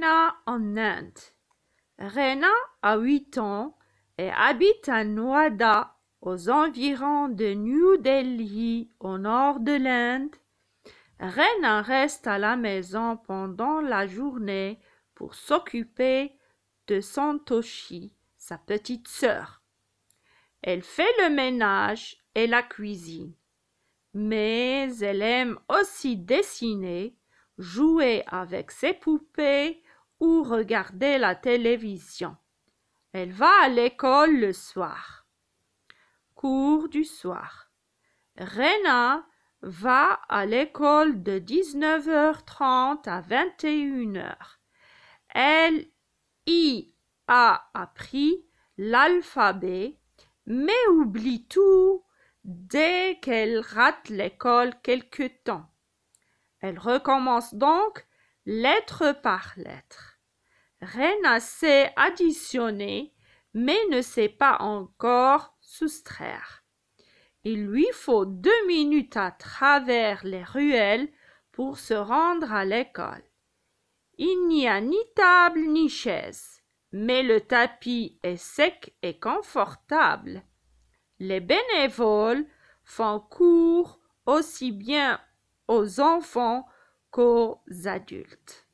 Rena en Inde. Rena a huit ans et habite à Noida, aux environs de New Delhi, au nord de l'Inde. Rena reste à la maison pendant la journée pour s'occuper de Santoshi, sa petite sœur. Elle fait le ménage et la cuisine. Mais elle aime aussi dessiner, jouer avec ses poupées ou regarder la télévision. Elle va à l'école le soir. Cours du soir. Rena va à l'école de 19h30 à 21h. Elle y a appris l'alphabet, mais oublie tout dès qu'elle rate l'école quelque temps. Elle recommence donc lettre par lettre. Rena sait additionner, mais ne sait pas encore soustraire. Il lui faut deux minutes à travers les ruelles pour se rendre à l'école. Il n'y a ni table ni chaise, mais le tapis est sec et confortable. Les bénévoles font cours aussi bien aux enfants qu'aux adultes.